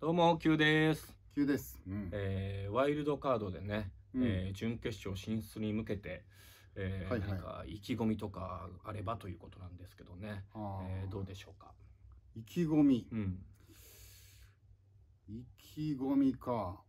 どうも Q です。Q です、うん、えー、ワイルドカードでね、うん、えー、準決勝進出に向けて、えー、はいはい、なんか意気込みとかあればということなんですけどね、えー、どうでしょうか。意気込み、うん、意気込みか。